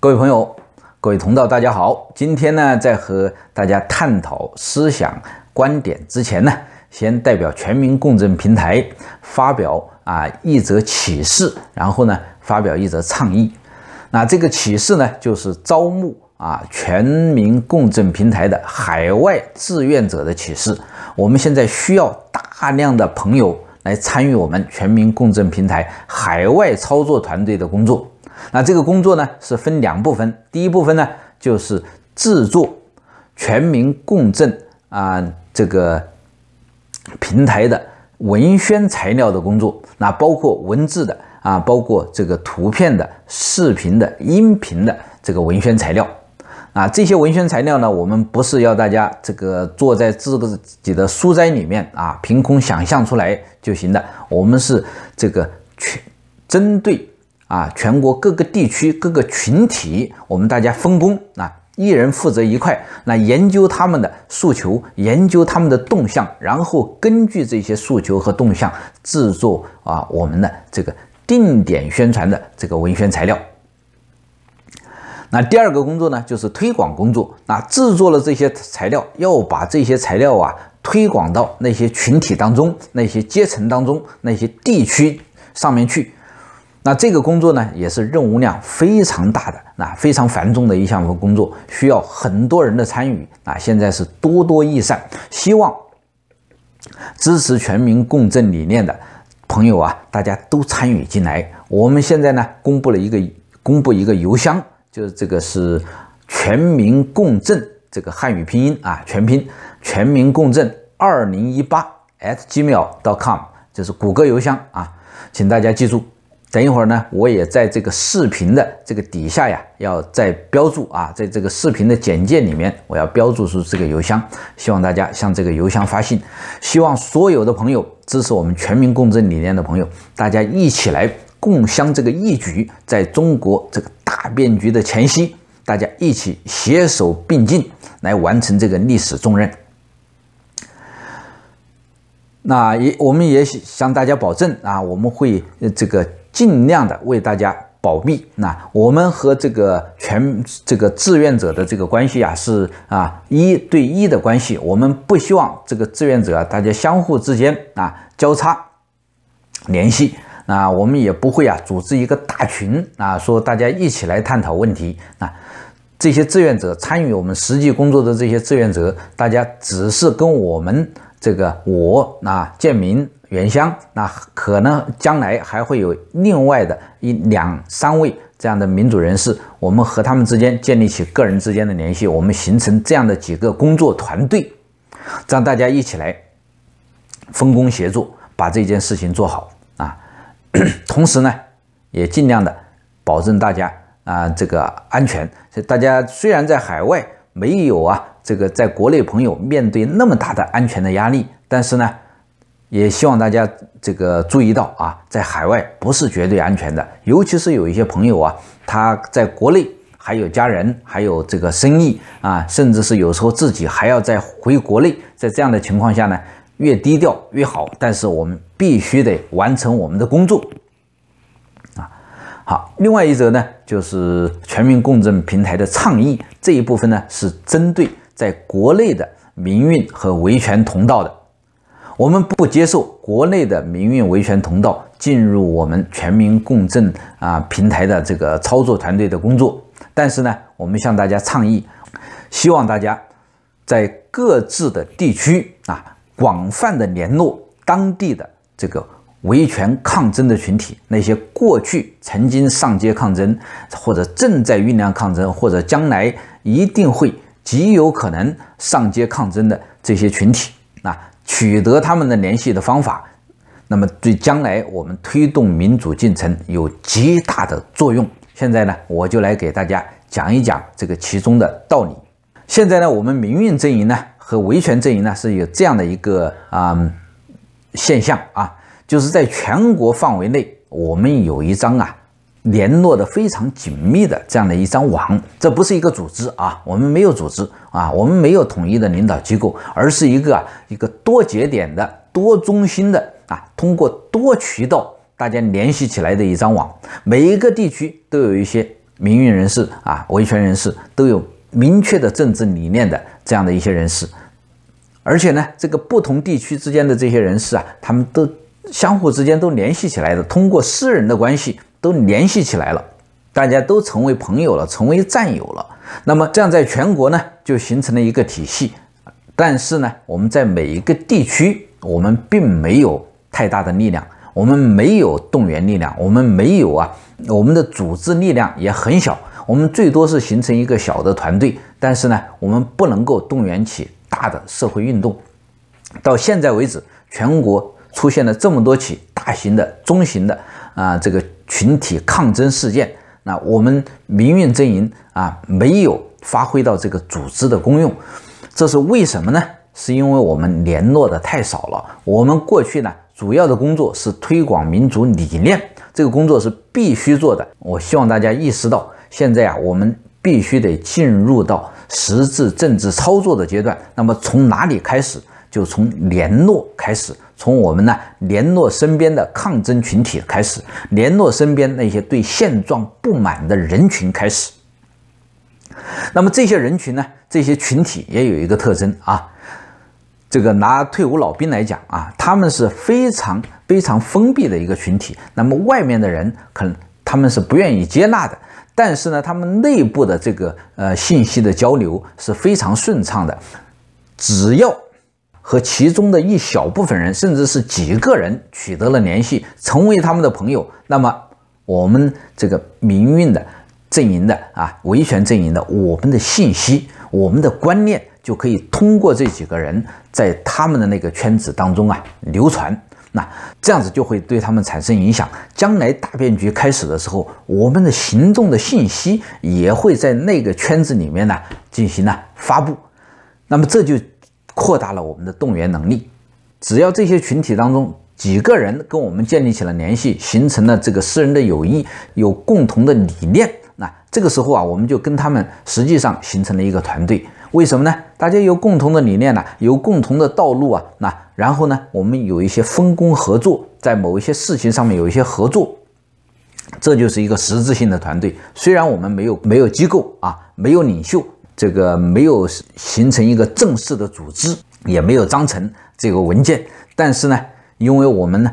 各位朋友，各位同道，大家好！今天呢，在和大家探讨思想观点之前呢，先代表全民共振平台发表啊一则启示，然后呢，发表一则倡议。那这个启示呢，就是招募啊全民共振平台的海外志愿者的启示。我们现在需要大量的朋友来参与我们全民共振平台海外操作团队的工作。那这个工作呢，是分两部分。第一部分呢，就是制作全民共振啊这个平台的文宣材料的工作。那包括文字的啊，包括这个图片的、视频的、音频的这个文宣材料。啊，这些文宣材料呢，我们不是要大家这个坐在自个自己的书斋里面啊，凭空想象出来就行的。我们是这个全针对。啊，全国各个地区、各个群体，我们大家分工啊，一人负责一块，那研究他们的诉求，研究他们的动向，然后根据这些诉求和动向，制作啊我们的这个定点宣传的这个文宣材料。那第二个工作呢，就是推广工作。那制作了这些材料，要把这些材料啊推广到那些群体当中、那些阶层当中、那些地区上面去。那这个工作呢，也是任务量非常大的，那非常繁重的一项工作，需要很多人的参与。啊，现在是多多益善，希望支持全民共振理念的朋友啊，大家都参与进来。我们现在呢，公布了一个，公布一个邮箱，就是这个是全民共振这个汉语拼音啊，全拼全民共振二零一八 at gmail.com，就是谷歌邮箱啊，请大家记住。等一会儿呢，我也在这个视频的这个底下呀，要再标注啊，在这个视频的简介里面，我要标注出这个邮箱，希望大家向这个邮箱发信。希望所有的朋友支持我们全民共振理念的朋友，大家一起来共襄这个义举，在中国这个大变局的前夕，大家一起携手并进，来完成这个历史重任。那也，我们也向大家保证啊，我们会这个。尽量的为大家保密。那我们和这个全这个志愿者的这个关系啊，是啊一对一的关系。我们不希望这个志愿者大家相互之间啊交叉联系。那我们也不会啊组织一个大群啊，说大家一起来探讨问题啊。这些志愿者参与我们实际工作的这些志愿者，大家只是跟我们这个我啊建明。原乡，那可能将来还会有另外的一两三位这样的民主人士，我们和他们之间建立起个人之间的联系，我们形成这样的几个工作团队，让大家一起来分工协作，把这件事情做好啊。同时呢，也尽量的保证大家啊这个安全。大家虽然在海外没有啊这个在国内朋友面对那么大的安全的压力，但是呢。也希望大家这个注意到啊，在海外不是绝对安全的，尤其是有一些朋友啊，他在国内还有家人，还有这个生意啊，甚至是有时候自己还要再回国内，在这样的情况下呢，越低调越好。但是我们必须得完成我们的工作，啊，好。另外一则呢，就是全民共振平台的倡议这一部分呢，是针对在国内的民运和维权通道的。我们不接受国内的民运维权同道进入我们全民共振啊平台的这个操作团队的工作，但是呢，我们向大家倡议，希望大家在各自的地区啊，广泛的联络当地的这个维权抗争的群体，那些过去曾经上街抗争，或者正在酝酿抗争，或者将来一定会极有可能上街抗争的这些群体啊。取得他们的联系的方法，那么对将来我们推动民主进程有极大的作用。现在呢，我就来给大家讲一讲这个其中的道理。现在呢，我们民运阵营呢和维权阵营呢是有这样的一个啊现象啊，就是在全国范围内，我们有一张啊。联络的非常紧密的这样的一张网，这不是一个组织啊，我们没有组织啊，我们没有统一的领导机构，而是一个一个多节点的、多中心的啊，通过多渠道大家联系起来的一张网。每一个地区都有一些民运人士啊、维权人士，都有明确的政治理念的这样的一些人士。而且呢，这个不同地区之间的这些人士啊，他们都相互之间都联系起来的，通过私人的关系。都联系起来了，大家都成为朋友了，成为战友了。那么这样，在全国呢，就形成了一个体系。但是呢，我们在每一个地区，我们并没有太大的力量，我们没有动员力量，我们没有啊，我们的组织力量也很小，我们最多是形成一个小的团队。但是呢，我们不能够动员起大的社会运动。到现在为止，全国出现了这么多起大型的、中型的啊，这个。群体抗争事件，那我们民运阵营啊，没有发挥到这个组织的功用，这是为什么呢？是因为我们联络的太少了。我们过去呢，主要的工作是推广民主理念，这个工作是必须做的。我希望大家意识到，现在啊，我们必须得进入到实质政治操作的阶段。那么从哪里开始？就从联络开始，从我们呢联络身边的抗争群体开始，联络身边那些对现状不满的人群开始。那么这些人群呢，这些群体也有一个特征啊，这个拿退伍老兵来讲啊，他们是非常非常封闭的一个群体。那么外面的人可能他们是不愿意接纳的，但是呢，他们内部的这个呃信息的交流是非常顺畅的，只要。和其中的一小部分人，甚至是几个人取得了联系，成为他们的朋友。那么，我们这个民运的阵营的啊，维权阵营的，我们的信息、我们的观念就可以通过这几个人，在他们的那个圈子当中啊流传。那这样子就会对他们产生影响。将来大变局开始的时候，我们的行动的信息也会在那个圈子里面呢进行呢发布。那么这就。扩大了我们的动员能力。只要这些群体当中几个人跟我们建立起了联系，形成了这个私人的友谊，有共同的理念，那这个时候啊，我们就跟他们实际上形成了一个团队。为什么呢？大家有共同的理念呢，有共同的道路啊。那然后呢，我们有一些分工合作，在某一些事情上面有一些合作，这就是一个实质性的团队。虽然我们没有没有机构啊，没有领袖。这个没有形成一个正式的组织，也没有章程这个文件，但是呢，因为我们呢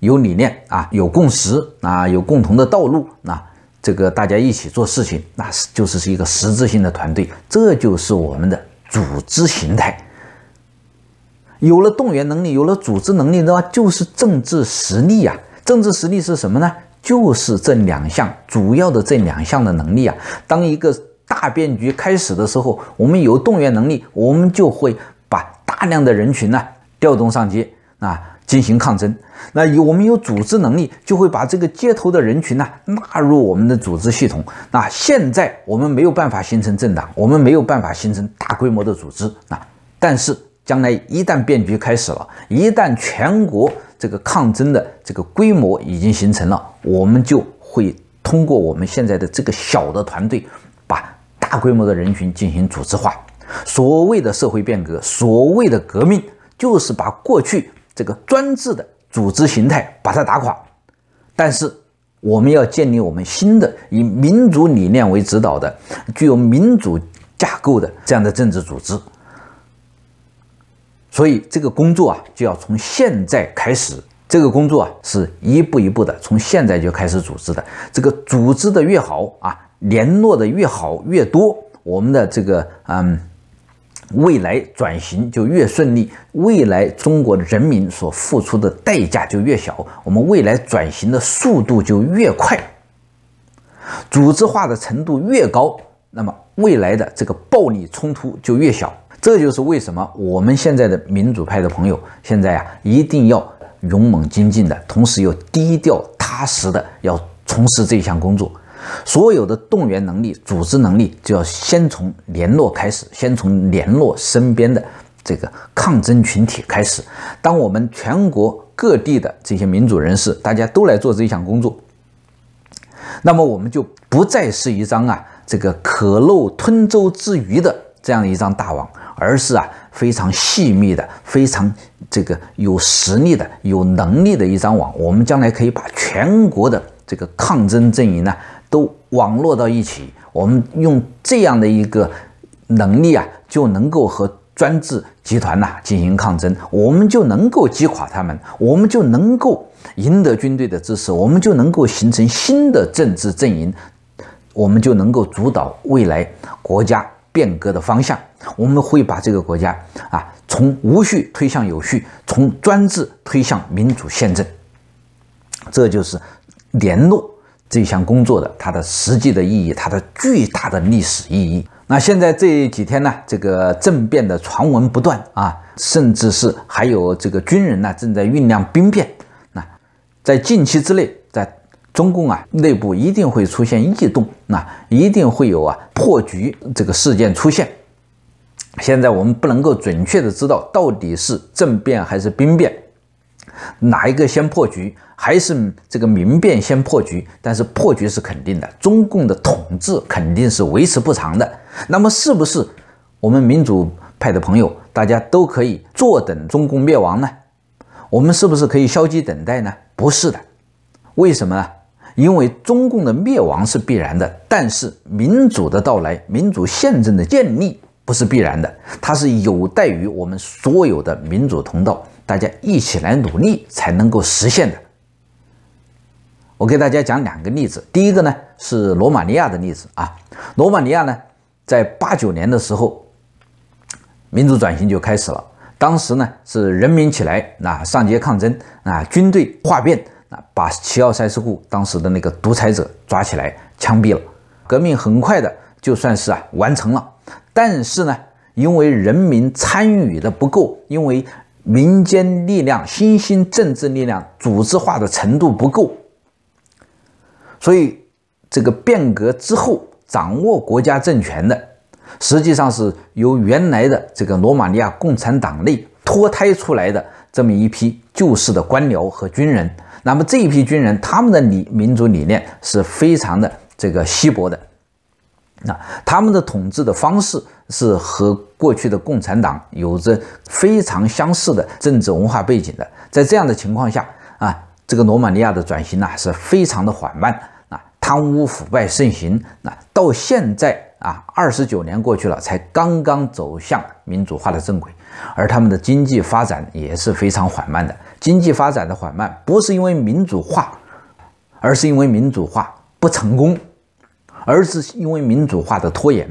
有理念啊，有共识啊，有共同的道路啊，这个大家一起做事情，那是就是是一个实质性的团队，这就是我们的组织形态。有了动员能力，有了组织能力的话，就是政治实力呀。政治实力是什么呢？就是这两项主要的这两项的能力啊。当一个。大变局开始的时候，我们有动员能力，我们就会把大量的人群呢调动上街啊，进行抗争。那以我们有组织能力，就会把这个街头的人群呢纳入我们的组织系统。那现在我们没有办法形成政党，我们没有办法形成大规模的组织啊。但是将来一旦变局开始了，一旦全国这个抗争的这个规模已经形成了，我们就会通过我们现在的这个小的团队。大规模的人群进行组织化，所谓的社会变革，所谓的革命，就是把过去这个专制的组织形态把它打垮，但是我们要建立我们新的以民主理念为指导的、具有民主架构的这样的政治组织，所以这个工作啊就要从现在开始，这个工作啊是一步一步的从现在就开始组织的，这个组织的越好啊。联络的越好越多，我们的这个嗯未来转型就越顺利，未来中国的人民所付出的代价就越小，我们未来转型的速度就越快，组织化的程度越高，那么未来的这个暴力冲突就越小。这就是为什么我们现在的民主派的朋友现在啊一定要勇猛精进的同时，又低调踏实的要从事这项工作。所有的动员能力、组织能力，就要先从联络开始，先从联络身边的这个抗争群体开始。当我们全国各地的这些民主人士，大家都来做这项工作，那么我们就不再是一张啊，这个可漏吞舟之鱼的这样一张大网，而是啊非常细密的、非常这个有实力的、有能力的一张网。我们将来可以把全国的这个抗争阵营呢。都网络到一起，我们用这样的一个能力啊，就能够和专制集团呐进行抗争，我们就能够击垮他们，我们就能够赢得军队的支持，我们就能够形成新的政治阵营，我们就能够主导未来国家变革的方向，我们会把这个国家啊从无序推向有序，从专制推向民主宪政，这就是联络。这项工作的它的实际的意义，它的巨大的历史意义。那现在这几天呢，这个政变的传闻不断啊，甚至是还有这个军人呢正在酝酿兵变。那在近期之内，在中共啊内部一定会出现异动，那一定会有啊破局这个事件出现。现在我们不能够准确的知道到底是政变还是兵变。哪一个先破局，还是这个民变先破局？但是破局是肯定的，中共的统治肯定是维持不长的。那么，是不是我们民主派的朋友，大家都可以坐等中共灭亡呢？我们是不是可以消极等待呢？不是的。为什么呢？因为中共的灭亡是必然的，但是民主的到来、民主宪政的建立不是必然的，它是有待于我们所有的民主通道。大家一起来努力才能够实现的。我给大家讲两个例子，第一个呢是罗马尼亚的例子啊，罗马尼亚呢在八九年的时候，民主转型就开始了。当时呢是人民起来，那上街抗争啊，军队哗变啊，把齐奥塞斯库当时的那个独裁者抓起来枪毙了，革命很快的就算是啊完成了。但是呢，因为人民参与的不够，因为民间力量、新兴政治力量组织化的程度不够，所以这个变革之后掌握国家政权的，实际上是由原来的这个罗马尼亚共产党内脱胎出来的这么一批旧式的官僚和军人。那么这一批军人，他们的理民族理念是非常的这个稀薄的。那他们的统治的方式是和过去的共产党有着非常相似的政治文化背景的，在这样的情况下啊，这个罗马尼亚的转型呢是非常的缓慢啊，贪污腐败盛行啊，到现在啊，二十九年过去了，才刚刚走向民主化的正轨，而他们的经济发展也是非常缓慢的，经济发展的缓慢不是因为民主化，而是因为民主化不成功。而是因为民主化的拖延，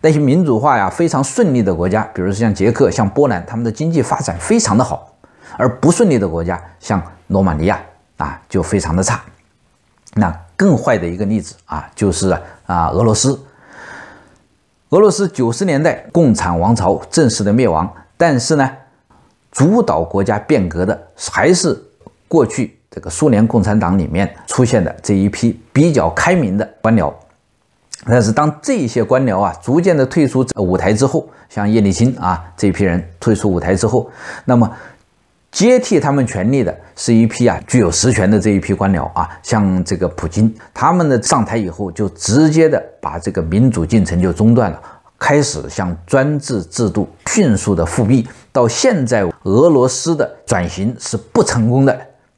那些民主化呀非常顺利的国家，比如说像捷克、像波兰，他们的经济发展非常的好；而不顺利的国家，像罗马尼亚啊，就非常的差。那更坏的一个例子啊，就是啊俄罗斯。俄罗斯九十年代共产王朝正式的灭亡，但是呢，主导国家变革的还是过去这个苏联共产党里面出现的这一批比较开明的官僚。但是，当这些官僚啊逐渐的退出舞台之后，像叶利钦啊这一批人退出舞台之后，那么接替他们权力的是一批啊具有实权的这一批官僚啊，像这个普京，他们的上台以后就直接的把这个民主进程就中断了，开始向专制制度迅速的复辟。到现在，俄罗斯的转型是不成功的。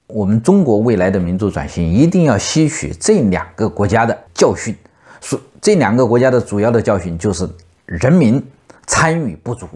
我们中国未来的民主转型一定要吸取这两个国家的教训。所这两个国家的主要的教训就是人民参与不足，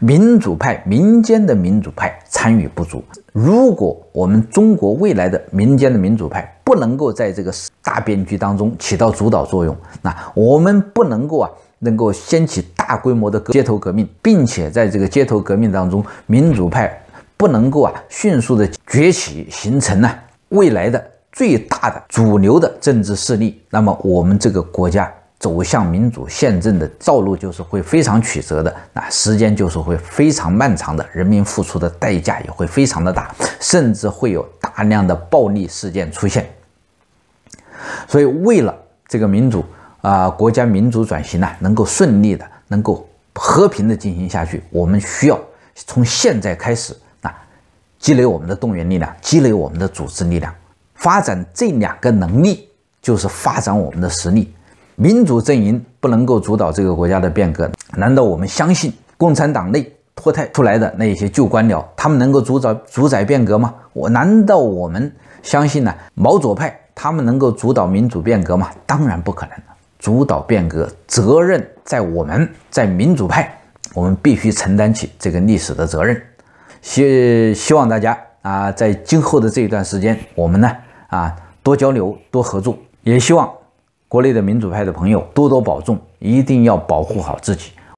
民主派民间的民主派参与不足。如果我们中国未来的民间的民主派不能够在这个大变局当中起到主导作用，那我们不能够啊，能够掀起大规模的街头革命，并且在这个街头革命当中，民主派不能够啊迅速的崛起，形成呢未来的。最大的主流的政治势力，那么我们这个国家走向民主宪政的道路就是会非常曲折的，那时间就是会非常漫长的，人民付出的代价也会非常的大，甚至会有大量的暴力事件出现。所以，为了这个民主啊，国家民主转型呢，能够顺利的、能够和平的进行下去，我们需要从现在开始啊，积累我们的动员力量，积累我们的组织力量。发展这两个能力，就是发展我们的实力。民主阵营不能够主导这个国家的变革，难道我们相信共产党内脱胎出来的那些旧官僚，他们能够主导主宰变革吗？我难道我们相信呢？毛左派他们能够主导民主变革吗？当然不可能主导变革责任在我们，在民主派，我们必须承担起这个历史的责任。希希望大家啊，在今后的这一段时间，我们呢。啊，多交流，多合作，也希望国内的民主派的朋友多多保重，一定要保护好自己。